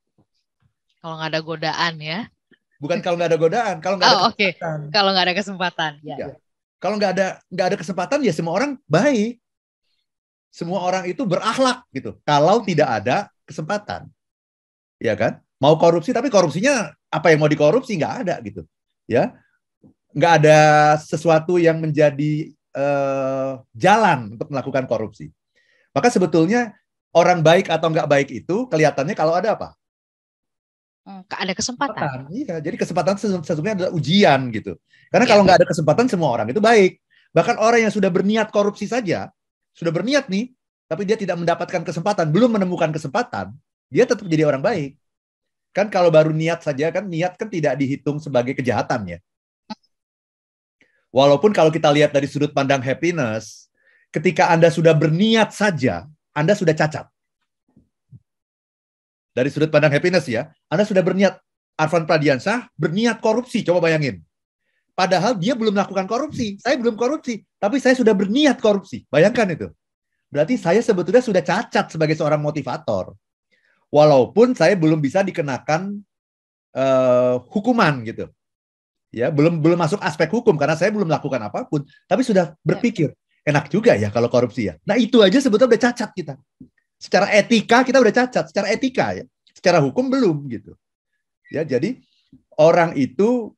Kalau nggak ada godaan ya. Bukan kalau nggak ada godaan, kalau nggak oh, ada kesempatan. Okay. Kalau nggak ada kesempatan, ya. ya. Kalau nggak ada nggak ada kesempatan ya semua orang baik semua orang itu berakhlak gitu. Kalau tidak ada kesempatan, ya kan? Mau korupsi tapi korupsinya apa yang mau dikorupsi nggak ada gitu, ya. Nggak ada sesuatu yang menjadi uh, jalan untuk melakukan korupsi. Maka sebetulnya orang baik atau nggak baik itu kelihatannya kalau ada apa? Hmm, ada kesempatan. Iya, jadi kesempatan sesungguhnya adalah ujian gitu. Karena iya. kalau nggak ada kesempatan semua orang itu baik. Bahkan orang yang sudah berniat korupsi saja sudah berniat nih, tapi dia tidak mendapatkan kesempatan, belum menemukan kesempatan, dia tetap jadi orang baik. Kan kalau baru niat saja kan niat kan tidak dihitung sebagai kejahatan ya. Walaupun kalau kita lihat dari sudut pandang happiness, ketika Anda sudah berniat saja, Anda sudah cacat. Dari sudut pandang happiness ya, Anda sudah berniat Arvan Pradiansyah berniat korupsi, coba bayangin. Padahal dia belum melakukan korupsi. Saya belum korupsi, tapi saya sudah berniat korupsi. Bayangkan itu. Berarti saya sebetulnya sudah cacat sebagai seorang motivator. Walaupun saya belum bisa dikenakan uh, hukuman gitu. Ya, belum belum masuk aspek hukum karena saya belum melakukan apapun, tapi sudah berpikir enak juga ya kalau korupsi ya. Nah, itu aja sebetulnya udah cacat kita. Secara etika kita udah cacat, secara etika ya. Secara hukum belum gitu. Ya, jadi orang itu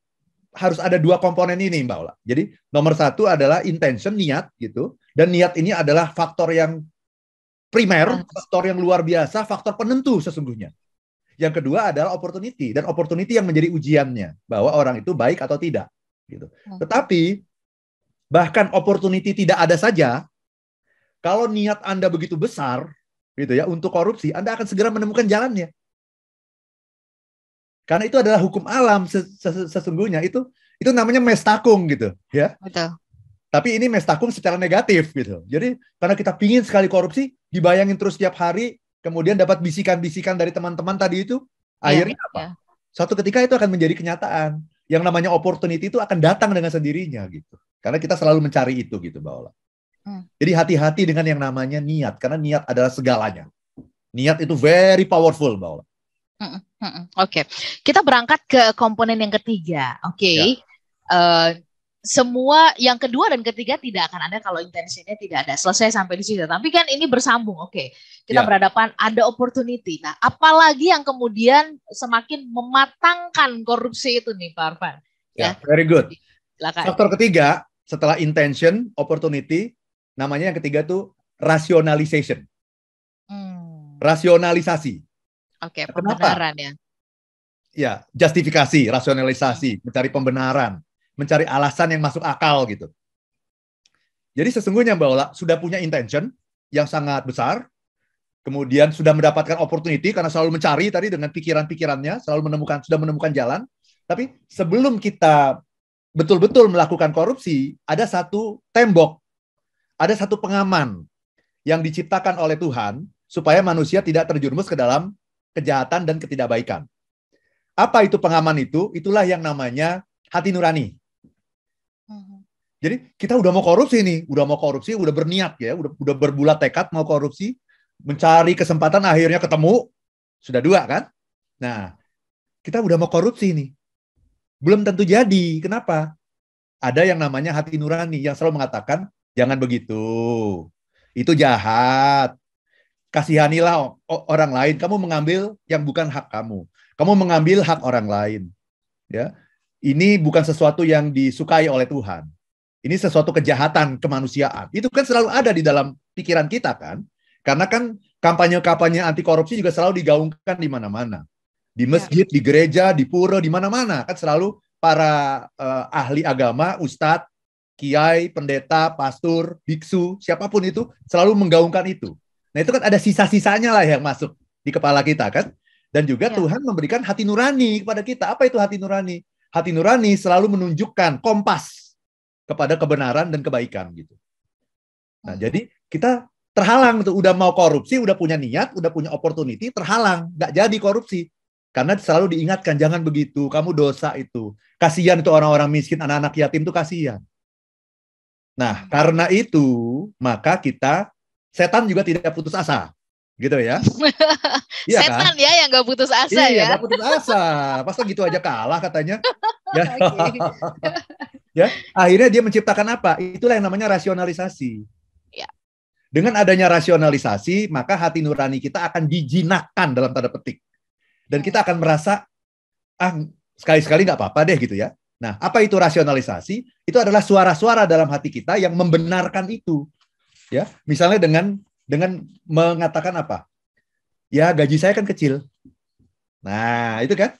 harus ada dua komponen ini Mbak Ola. Jadi nomor satu adalah intention niat gitu dan niat ini adalah faktor yang primer, nah. faktor yang luar biasa, faktor penentu sesungguhnya. Yang kedua adalah opportunity dan opportunity yang menjadi ujiannya bahwa orang itu baik atau tidak gitu. Nah. Tetapi bahkan opportunity tidak ada saja kalau niat Anda begitu besar gitu ya untuk korupsi, Anda akan segera menemukan jalannya. Karena itu adalah hukum alam sesungguhnya itu itu namanya mestakung gitu, ya. Betul. Tapi ini mestakung secara negatif gitu. Jadi karena kita pingin sekali korupsi, dibayangin terus setiap hari, kemudian dapat bisikan-bisikan dari teman-teman tadi itu, ya, akhirnya iya. apa? Satu ketika itu akan menjadi kenyataan. Yang namanya opportunity itu akan datang dengan sendirinya gitu. Karena kita selalu mencari itu gitu, Mbak Ola. Hmm. Jadi hati-hati dengan yang namanya niat, karena niat adalah segalanya. Niat itu very powerful, Mbak Ola. Hmm. Oke, okay. kita berangkat ke komponen yang ketiga. Oke, okay. ya. uh, semua yang kedua dan ketiga tidak akan ada kalau intensinya tidak ada selesai sampai di situ. Tapi kan ini bersambung. Oke, okay. kita ya. berhadapan ada opportunity. Nah, apalagi yang kemudian semakin mematangkan korupsi itu nih, Pak Arfan. Ya, ya. very good. Silakan. Faktor ketiga setelah intention, opportunity, namanya yang ketiga tuh rationalization. Hmm. Rasionalisasi Oke, okay, nah, pembenaran ya. Ya, justifikasi, rasionalisasi, hmm. mencari pembenaran, mencari alasan yang masuk akal gitu. Jadi sesungguhnya Mbak Ola sudah punya intention yang sangat besar, kemudian sudah mendapatkan opportunity karena selalu mencari tadi dengan pikiran-pikirannya, selalu menemukan sudah menemukan jalan. Tapi sebelum kita betul-betul melakukan korupsi, ada satu tembok, ada satu pengaman yang diciptakan oleh Tuhan supaya manusia tidak terjerumus ke dalam kejahatan dan ketidakbaikan. Apa itu pengaman itu? Itulah yang namanya hati nurani. Hmm. Jadi kita udah mau korupsi nih, udah mau korupsi, udah berniat ya, udah udah berbulat tekad mau korupsi, mencari kesempatan akhirnya ketemu, sudah dua kan? Nah, kita udah mau korupsi nih. Belum tentu jadi. Kenapa? Ada yang namanya hati nurani yang selalu mengatakan jangan begitu. Itu jahat kasihanilah orang lain. Kamu mengambil yang bukan hak kamu. Kamu mengambil hak orang lain. Ya. Ini bukan sesuatu yang disukai oleh Tuhan. Ini sesuatu kejahatan kemanusiaan. Itu kan selalu ada di dalam pikiran kita kan? Karena kan kampanye-kampanye anti korupsi juga selalu digaungkan di mana-mana. Di ya. masjid, di gereja, di pura, di mana-mana kan selalu para uh, ahli agama, ustadz, kiai, pendeta, pastor, biksu, siapapun itu selalu menggaungkan itu Nah itu kan ada sisa-sisanya lah yang masuk di kepala kita kan. Dan juga ya. Tuhan memberikan hati nurani kepada kita. Apa itu hati nurani? Hati nurani selalu menunjukkan kompas kepada kebenaran dan kebaikan gitu. Nah hmm. jadi kita terhalang tuh udah mau korupsi, udah punya niat, udah punya opportunity, terhalang, nggak jadi korupsi. Karena selalu diingatkan jangan begitu, kamu dosa itu. Kasihan itu orang-orang miskin, anak-anak yatim itu kasihan. Nah, hmm. karena itu maka kita setan juga tidak putus asa gitu ya. iya Setan kan? ya yang gak putus asa iya, ya. Iya, gak putus asa. pasal gitu aja kalah katanya. Ya. ya. Akhirnya dia menciptakan apa? Itulah yang namanya rasionalisasi. Ya. Dengan adanya rasionalisasi, maka hati nurani kita akan dijinakkan dalam tanda petik. Dan kita akan merasa, ah sekali-sekali nggak apa-apa deh gitu ya. Nah, apa itu rasionalisasi? Itu adalah suara-suara dalam hati kita yang membenarkan itu ya misalnya dengan dengan mengatakan apa ya gaji saya kan kecil nah itu kan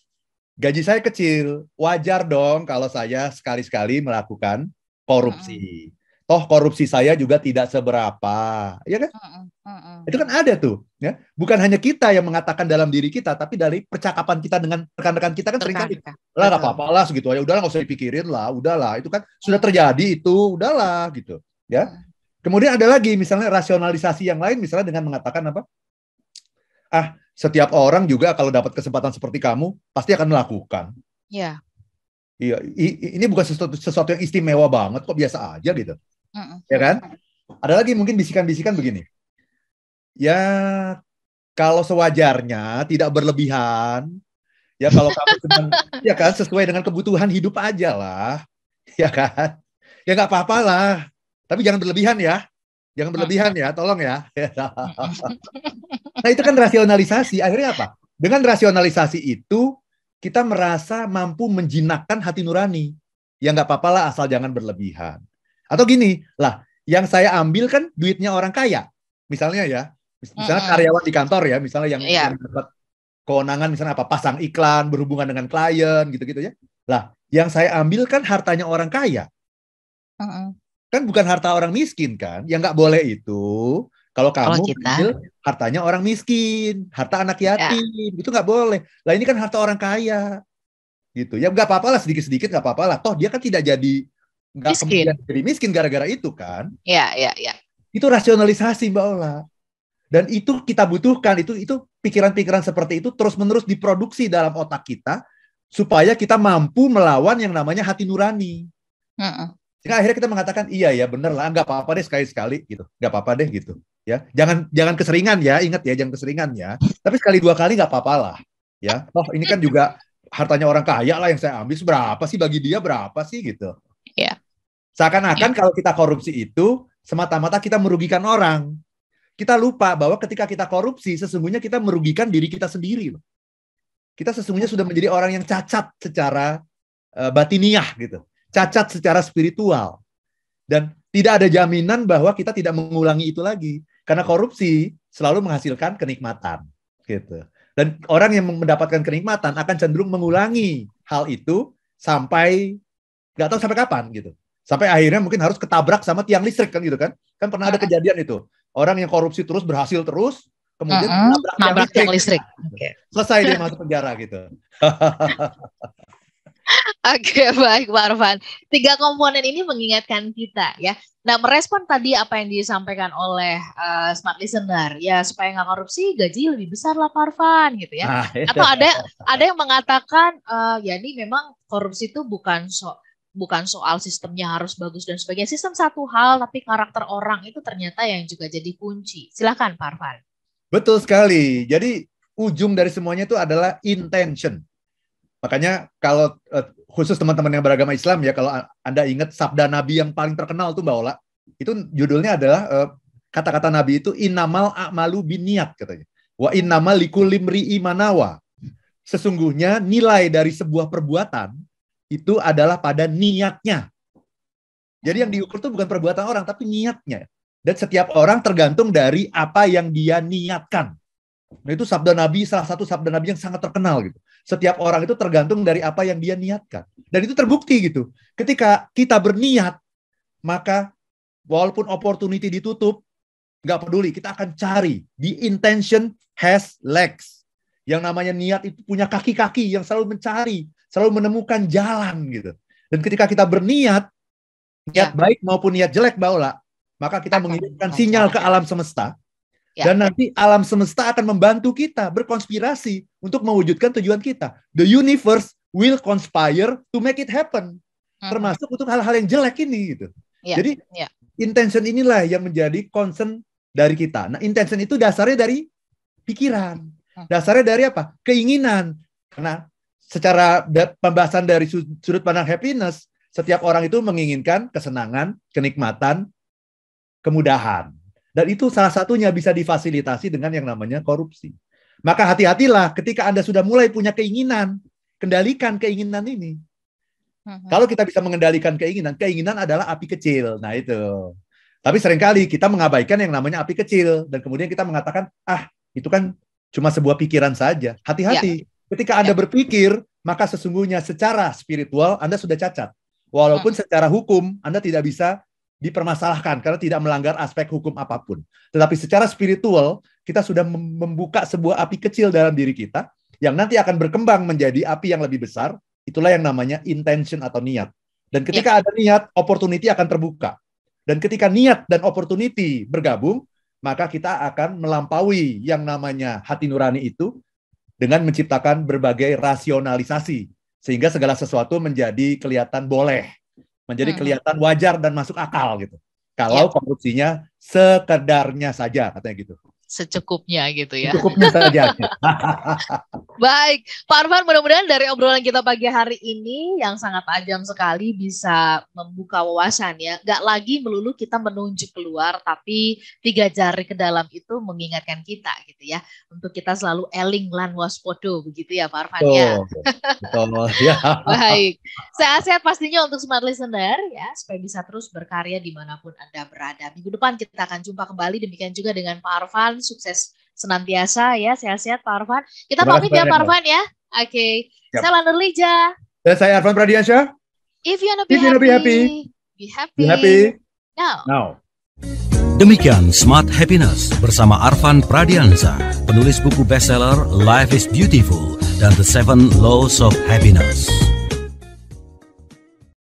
gaji saya kecil wajar dong kalau saya sekali-sekali melakukan korupsi toh korupsi saya juga tidak seberapa ya kan itu kan ada tuh ya bukan hanya kita yang mengatakan dalam diri kita tapi dari percakapan kita dengan rekan-rekan kita kan sering kali lah apa apa lah segitu aja udahlah nggak usah dipikirin lah udahlah itu kan sudah terjadi itu udahlah gitu ya Kemudian ada lagi misalnya rasionalisasi yang lain misalnya dengan mengatakan apa? Ah, setiap orang juga kalau dapat kesempatan seperti kamu pasti akan melakukan. Iya. Iya, ini bukan sesuatu, sesuatu yang istimewa banget kok biasa aja gitu. Mm -mm. Ya kan? Ada lagi mungkin bisikan-bisikan begini. Ya kalau sewajarnya tidak berlebihan, ya kalau kamu sedang, ya kan sesuai dengan kebutuhan hidup aja lah. Ya kan? Ya nggak apa apalah tapi jangan berlebihan ya. Jangan berlebihan ya, tolong ya. nah, itu kan rasionalisasi. Akhirnya apa? Dengan rasionalisasi itu, kita merasa mampu menjinakkan hati nurani. Ya nggak apa-apa lah, asal jangan berlebihan. Atau gini, lah, yang saya ambil kan duitnya orang kaya. Misalnya ya, misalnya karyawan di kantor ya, misalnya yang, yeah. dapat kewenangan misalnya apa, pasang iklan, berhubungan dengan klien, gitu-gitu ya. Lah, yang saya ambil kan hartanya orang kaya. Uh kan bukan harta orang miskin kan yang nggak boleh itu kalau kamu ambil hartanya orang miskin harta anak ya. yatim ya. itu nggak boleh lah ini kan harta orang kaya gitu ya nggak apa-apa lah sedikit sedikit nggak apa-apa lah toh dia kan tidak jadi nggak kemudian jadi miskin gara-gara itu kan ya ya ya itu rasionalisasi mbak Ola dan itu kita butuhkan itu itu pikiran-pikiran seperti itu terus-menerus diproduksi dalam otak kita supaya kita mampu melawan yang namanya hati nurani. Uh -uh. Nah, akhirnya kita mengatakan iya ya bener lah nggak apa-apa deh sekali-sekali gitu nggak apa-apa deh gitu ya jangan jangan keseringan ya ingat ya jangan keseringan ya tapi sekali dua kali nggak apa-apa lah ya oh ini kan juga hartanya orang kaya lah yang saya ambil berapa sih bagi dia berapa sih gitu ya seakan-akan yeah. kalau kita korupsi itu semata-mata kita merugikan orang kita lupa bahwa ketika kita korupsi sesungguhnya kita merugikan diri kita sendiri loh kita sesungguhnya sudah menjadi orang yang cacat secara uh, batiniah gitu cacat secara spiritual. Dan tidak ada jaminan bahwa kita tidak mengulangi itu lagi. Karena korupsi selalu menghasilkan kenikmatan. gitu. Dan orang yang mendapatkan kenikmatan akan cenderung mengulangi hal itu sampai, nggak tahu sampai kapan gitu. Sampai akhirnya mungkin harus ketabrak sama tiang listrik kan gitu kan. Kan pernah ada kejadian itu. Orang yang korupsi terus berhasil terus, kemudian uh -huh. nabrak tiang listrik. listrik. Okay. Selesai dia masuk penjara gitu. Oke, baik Pak Arfan. Tiga komponen ini mengingatkan kita ya. Nah, merespon tadi apa yang disampaikan oleh uh, smart listener, ya supaya nggak korupsi gaji lebih besar lah Pak Arfan gitu ya. Ah, iya. Atau ada ada yang mengatakan uh, ya ini memang korupsi itu bukan so bukan soal sistemnya harus bagus dan sebagainya. Sistem satu hal tapi karakter orang itu ternyata yang juga jadi kunci. Silahkan Pak Arfan. Betul sekali. Jadi ujung dari semuanya itu adalah intention Makanya kalau eh, khusus teman-teman yang beragama Islam ya kalau Anda ingat sabda Nabi yang paling terkenal tuh Mbak Ola, itu judulnya adalah eh, kata-kata Nabi itu innamal a'malu biniat katanya. Wa innamal likulimri imanawa. Sesungguhnya nilai dari sebuah perbuatan itu adalah pada niatnya. Jadi yang diukur itu bukan perbuatan orang tapi niatnya. Dan setiap orang tergantung dari apa yang dia niatkan. Nah, itu sabda Nabi salah satu sabda Nabi yang sangat terkenal gitu setiap orang itu tergantung dari apa yang dia niatkan. Dan itu terbukti gitu. Ketika kita berniat, maka walaupun opportunity ditutup, nggak peduli, kita akan cari. The intention has legs. Yang namanya niat itu punya kaki-kaki yang selalu mencari, selalu menemukan jalan gitu. Dan ketika kita berniat, niat ya. baik maupun niat jelek Ola, maka kita mengirimkan sinyal ke alam semesta Ya. Dan nanti alam semesta akan membantu kita berkonspirasi untuk mewujudkan tujuan kita. The universe will conspire to make it happen. Hmm. Termasuk untuk hal-hal yang jelek ini gitu. Ya. Jadi ya. intention inilah yang menjadi concern dari kita. Nah, intention itu dasarnya dari pikiran. Hmm. Dasarnya dari apa? Keinginan. Karena secara pembahasan dari sudut pandang happiness, setiap orang itu menginginkan kesenangan, kenikmatan, kemudahan. Dan itu salah satunya bisa difasilitasi dengan yang namanya korupsi. Maka hati-hatilah ketika Anda sudah mulai punya keinginan, kendalikan keinginan ini. Mm-hmm. Kalau kita bisa mengendalikan keinginan, keinginan adalah api kecil. Nah, itu. Tapi seringkali kita mengabaikan yang namanya api kecil dan kemudian kita mengatakan, "Ah, itu kan cuma sebuah pikiran saja." Hati-hati. Ya. Ketika Anda ya. berpikir, maka sesungguhnya secara spiritual Anda sudah cacat. Walaupun hmm. secara hukum Anda tidak bisa dipermasalahkan karena tidak melanggar aspek hukum apapun. Tetapi secara spiritual, kita sudah membuka sebuah api kecil dalam diri kita yang nanti akan berkembang menjadi api yang lebih besar. Itulah yang namanya intention atau niat. Dan ketika ya. ada niat, opportunity akan terbuka. Dan ketika niat dan opportunity bergabung, maka kita akan melampaui yang namanya hati nurani itu dengan menciptakan berbagai rasionalisasi sehingga segala sesuatu menjadi kelihatan boleh menjadi hmm. kelihatan wajar dan masuk akal gitu. Kalau iya. korupsinya sekedarnya saja katanya gitu secukupnya gitu ya. Secukupnya saja. Baik, Pak Arfan mudah-mudahan dari obrolan kita pagi hari ini yang sangat tajam sekali bisa membuka wawasan ya. Gak lagi melulu kita menunjuk keluar tapi tiga jari ke dalam itu mengingatkan kita gitu ya. Untuk kita selalu eling lan waspodo begitu ya Pak Arfan ya. ya. Baik, sehat-sehat pastinya untuk Smart Listener ya supaya bisa terus berkarya dimanapun Anda berada. Minggu depan kita akan jumpa kembali demikian juga dengan Pak Arfan sukses senantiasa ya, sehat-sehat Pak Arfan. Kita pamit ya Pak Arfan ya. Oke. Okay. Saya Lander Lija. Dan saya Arfan Pradiansyah. If you wanna be, If happy, be happy, be happy. Be happy. Now. Now. Demikian Smart Happiness bersama Arfan Pradiansa, penulis buku bestseller Life is Beautiful dan The Seven Laws of Happiness.